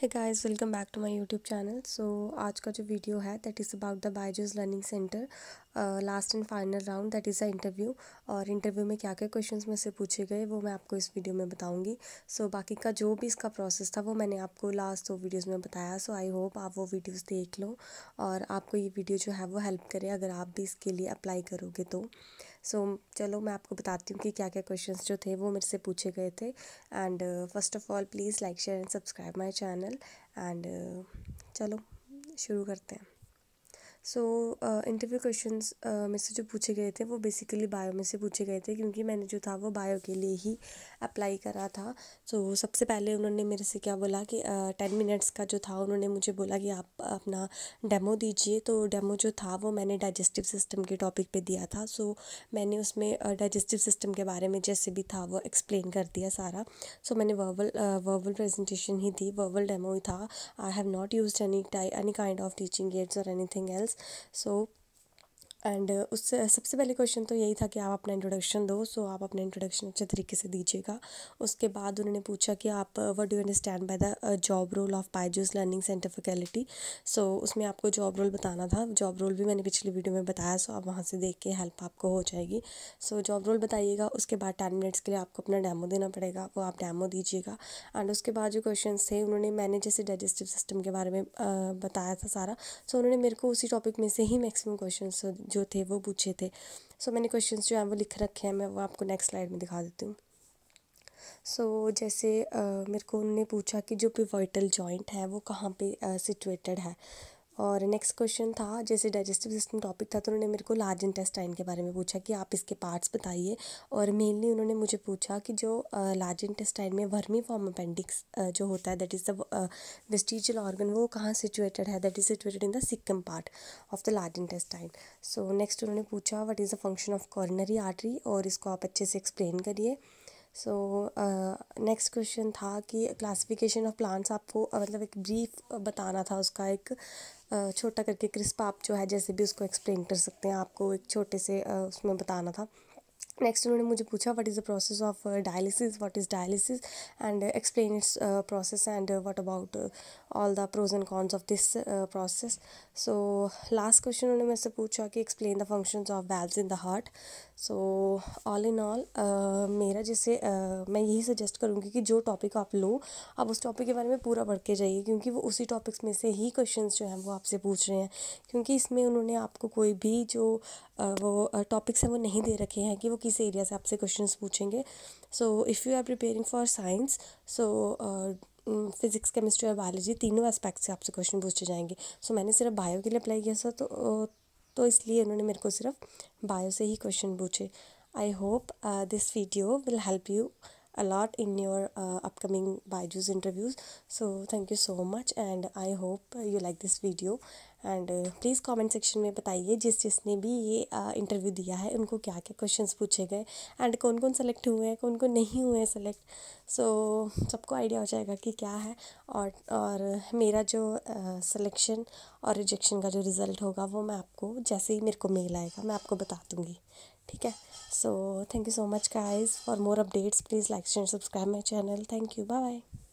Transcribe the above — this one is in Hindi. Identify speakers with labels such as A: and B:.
A: है guys welcome back to my YouTube channel so आज का जो वीडियो है that is about the Byju's learning centre last and final round that is a interview और इंटरव्यू में क्या क्या क्वेश्चन में से पूछे गए वो मैं आपको इस वीडियो में बताऊंगी सो so, बाकी का जो भी इसका प्रोसेस था वो मैंने आपको लास्ट दो वीडियोज़ में बताया सो आई होप आप वो वीडियोज़ देख लो और आपको ये वीडियो जो है वो हेल्प करे अगर आप भी इसके लिए अप्लाई करोगे तो सो so, चलो मैं आपको बताती हूँ कि क्या क्या क्वेश्चन जो थे वो मेरे से पूछे गए थे and first of all please like share and subscribe my channel and चलो शुरू करते हैं सो इंटरव्यू क्वेश्चन में से जो पूछे गए थे वो बेसिकली बायो में से पूछे गए थे क्योंकि मैंने जो था वो बायो के लिए ही अप्लाई करा था सो so, सबसे पहले उन्होंने मेरे से क्या बोला कि टेन uh, मिनट्स का जो था उन्होंने मुझे बोला कि आप अपना डेमो दीजिए तो डेमो जो था वो मैंने डाइजेस्टिव सिस्टम के टॉपिक पर दिया था सो so, मैंने उसमें डाइजेस्टिव uh, सिस्टम के बारे में जैसे भी था वो एक्सप्लेन कर दिया सारा सो so, मैंने वर्बल वर्बल प्रेजेंटेशन ही थी वर्बल डेमो ही था I have not use any any kind of teaching gates और anything else so and uh, उससे सबसे पहले क्वेश्चन तो यही था कि आप अपना इंट्रोडक्शन दो सो आप अपना इंट्रोडक्शन अच्छे तरीके से दीजिएगा उसके बाद उन्होंने पूछा कि आप what do understand by the job role of Byju's learning centre for so उसमें आपको जॉब रोल बताना था जॉब रोल भी मैंने पिछली वीडियो में बताया सो आप वहाँ से देख के हेल्प आपको हो जाएगी सो जॉब रोल बताइएगा उसके बाद टेन मिनट्स के लिए आपको अपना डैमो देना पड़ेगा वो आप डैमो दीजिएगा एंड उसके बाद जो क्वेश्चन थे उन्होंने मैंने जैसे डाइजेस्टिव सिस्टम के बारे में uh, बताया था सारा सो उन्होंने मेरे को उसी टॉपिक में से ही मैक्सिमम क्वेश्चन जो थे वो पूछे थे सो मैंने क्वेश्चन जो हैं वो लिख रखे हैं मैं वो आपको नेक्स्ट स्लाइड में दिखा देती हूँ सो so, जैसे uh, मेरे को उनने पूछा कि जो पिवोइटल जॉइंट है वो कहाँ पे सिचुएटेड uh, है और नेक्स्ट क्वेश्चन था जैसे डाइजेस्टिव सिस्टम टॉपिक था तो उन्होंने मेरे को लार्ज इंटेस्टाइन के बारे में पूछा कि आप इसके पार्ट्स बताइए और मेनली उन्होंने मुझे पूछा कि जो लार्ज इंटेस्टाइन में वर्मी फॉर्म अपेंडिक्स जो होता है that is the vestigial organ वो कहाँ सिचुएटेड है that is situated in the caecum part of the large intestine so next उन्होंने पूछा what is the function of coronary artery और इसको आप अच्छे से एक्सप्लेन करिए सो नेक्स्ट क्वेश्चन था कि क्लासिफिकेशन ऑफ प्लांट्स आपको uh, मतलब एक ब्रीफ uh, बताना था उसका एक uh, छोटा करके क्रिस्प आप जो है जैसे भी उसको एक्सप्लेन कर सकते हैं आपको एक छोटे से उसमें बताना था नेक्स्ट उन्होंने मुझे पूछा what is the process of dialysis what is dialysis and explain its process and what about all the pros and cons of this process so last question उन्होंने मेरे से पूछा कि explain the functions of valves in the heart so all in all मेरा जैसे uh, मैं यही सजेस्ट करूँगी कि जो टॉपिक आप लो आप उस टॉपिक के बारे में पूरा पढ़ के जाइए क्योंकि वो उसी टॉपिक्स में से ही क्वेश्चन जो हैं वो आपसे पूछ रहे हैं क्योंकि इसमें उन्होंने आपको कोई भी जो uh, वो टॉपिक्स uh, हैं वो नहीं दे रखे हैं कि वो किस एरिया uh, mm, से आपसे क्वेश्चन पूछेंगे so if you are preparing for science so physics chemistry और बायोलॉजी तीनों एस्पेक्ट से आपसे क्वेश्चन पूछे जाएंगे सो so, मैंने सिर्फ बायो के लिए अप्लाई किया था तो तो इसलिए उन्होंने मेरे को सिर्फ बायो से ही क्वेश्चन पूछे I hope this video will help you a lot in your upcoming Byju's interviews so thank you so much and I hope you like this video and please comment section में बताइए जिस जिसने भी ये इंटरव्यू दिया है उनको क्या क्या क्वेश्चंस पूछे गए एंड कौन कौन सेलेक्ट हुए हैं कौन कौन नहीं हुए हैं सेलेक्ट सो so, सबको आइडिया हो जाएगा कि क्या है और और मेरा जो सिलेक्शन uh, और रिजेक्शन का जो रिज़ल्ट होगा वो मैं आपको जैसे ही मेरे को मेल आएगा मैं आपको बता दूँगी ठीक है so thank you so much guys for more updates please like and subscribe my channel thank you bye bye